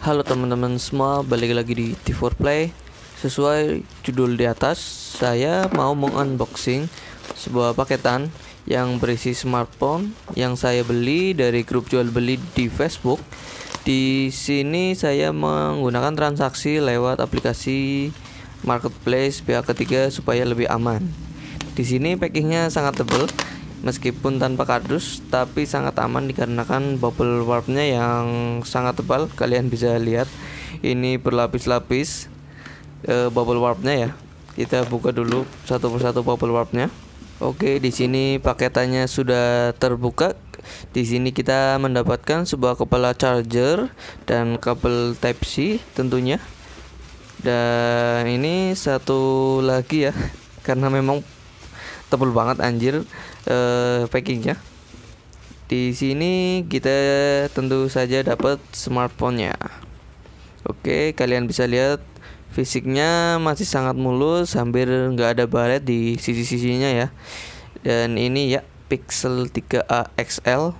Halo teman-teman semua, balik lagi di T4 Play. Sesuai judul di atas, saya mau mengunboxing sebuah paketan yang berisi smartphone yang saya beli dari grup jual beli di Facebook. Di sini saya menggunakan transaksi lewat aplikasi marketplace pihak ketiga supaya lebih aman. Di sini packingnya sangat tebal meskipun tanpa kardus tapi sangat aman dikarenakan bubble warpnya yang sangat tebal kalian bisa lihat ini berlapis-lapis e, bubble warpnya ya kita buka dulu satu persatu bubble warpnya oke di sini paketannya sudah terbuka di sini kita mendapatkan sebuah kepala charger dan kabel type C tentunya dan ini satu lagi ya karena memang tebal banget anjir uh, eh, packingnya di sini kita tentu saja dapat smartphone-nya. Oke, kalian bisa lihat fisiknya masih sangat mulus, hampir nggak ada baret di sisi-sisinya ya. Dan ini ya Pixel 3a XL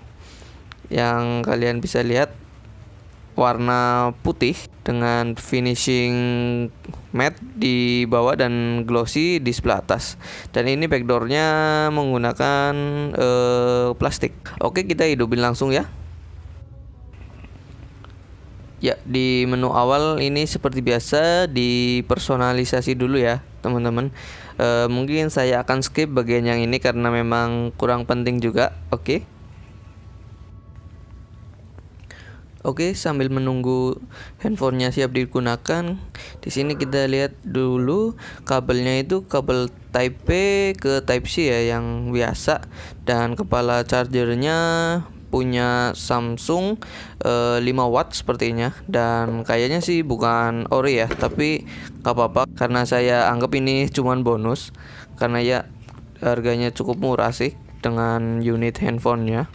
yang kalian bisa lihat warna putih dengan finishing matte di bawah dan glossy di sebelah atas. Dan ini backdoornya menggunakan uh, plastik. Oke, kita hidupin langsung ya. Ya, di menu awal ini seperti biasa dipersonalisasi dulu ya, teman-teman. uh, mungkin saya akan skip bagian yang ini karena memang kurang penting juga. Oke. Okay? Oke, sambil menunggu handphonenya siap digunakan, di sini kita lihat dulu kabelnya itu kabel Type B ke Type C ya yang biasa dan kepala chargernya punya Samsung e, eh, 5 watt sepertinya dan kayaknya sih bukan ori ya, tapi nggak apa-apa karena saya anggap ini cuman bonus karena ya harganya cukup murah sih dengan unit handphonenya.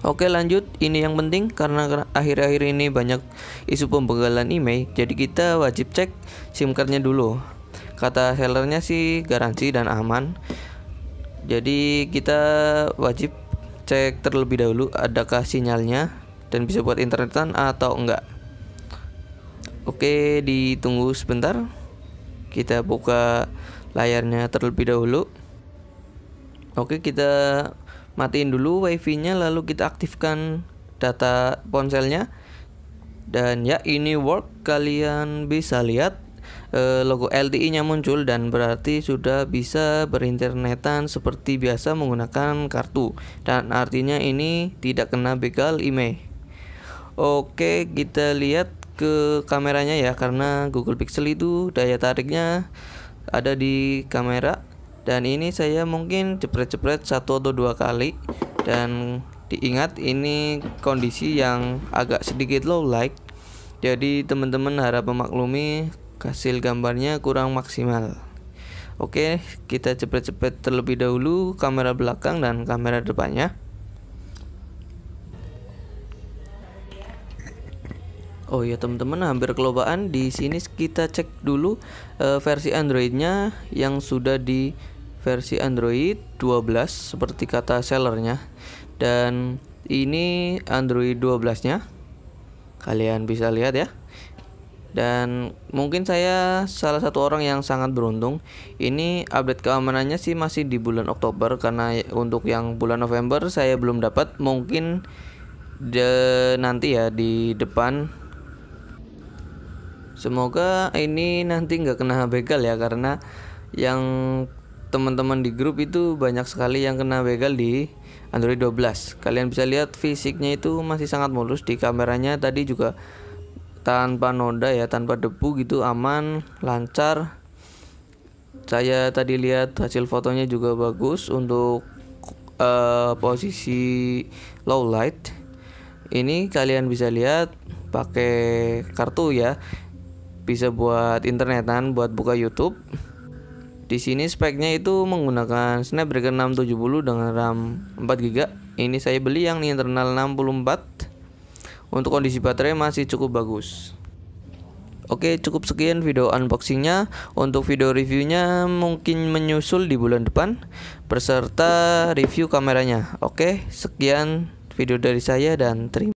Oke lanjut, ini yang penting karena akhir-akhir ini banyak isu pembegalan IMEI, jadi kita wajib cek SIM cardnya dulu. Kata sellernya sih garansi dan aman. Jadi kita wajib cek terlebih dahulu adakah sinyalnya dan bisa buat internetan atau enggak. Oke, ditunggu sebentar. Kita buka layarnya terlebih dahulu. Oke, kita matiin dulu wifi-nya lalu kita aktifkan data ponselnya dan ya ini work kalian bisa lihat eh, logo LTE-nya muncul dan berarti sudah bisa berinternetan seperti biasa menggunakan kartu dan artinya ini tidak kena begal IMEI. Oke, kita lihat ke kameranya ya karena Google Pixel itu daya tariknya ada di kamera dan ini saya mungkin jepret-jepret satu atau dua kali dan diingat ini kondisi yang agak sedikit low light jadi teman-teman harap memaklumi hasil gambarnya kurang maksimal Oke kita jepret-jepret terlebih dahulu kamera belakang dan kamera depannya Oh ya teman-teman hampir kelobaan di sini kita cek dulu uh, versi Androidnya yang sudah di versi Android 12 seperti kata sellernya dan ini Android 12 nya kalian bisa lihat ya dan mungkin saya salah satu orang yang sangat beruntung ini update keamanannya sih masih di bulan Oktober karena untuk yang bulan November saya belum dapat mungkin de nanti ya di depan semoga ini nanti nggak kena begal ya karena yang teman-teman di grup itu banyak sekali yang kena begal di Android 12. Kalian bisa lihat fisiknya itu masih sangat mulus di kameranya tadi juga tanpa noda ya, tanpa debu gitu aman, lancar. Saya tadi lihat hasil fotonya juga bagus untuk uh, posisi low light. Ini kalian bisa lihat pakai kartu ya. Bisa buat internetan, buat buka YouTube di sini speknya itu menggunakan Snapdragon 670 dengan RAM 4GB. Ini saya beli yang internal 64. Untuk kondisi baterai masih cukup bagus. Oke, cukup sekian video unboxingnya. Untuk video reviewnya mungkin menyusul di bulan depan berserta review kameranya. Oke, sekian video dari saya dan terima